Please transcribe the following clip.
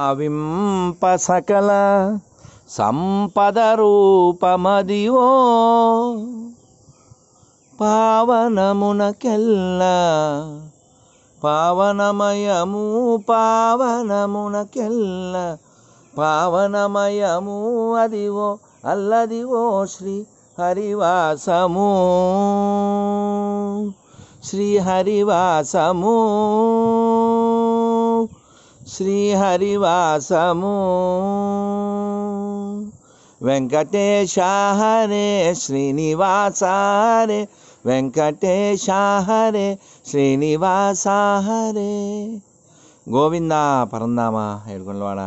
ఆవింప సకల సంపద రూపమదివో పావనమునకెల్లా పావనమయము పావనమునకెల్లా పావనమయము అదివో అల్లదివో శ్రీ హరివాసము శ్రీ హరివాసము శ్రీహరివాసము వెంకటేశ హరే శ్రీనివాస హరే వెంకటేశ హరే శ్రీనివాస హరే గోవింద పరందామ ఏడుకొండలవాడ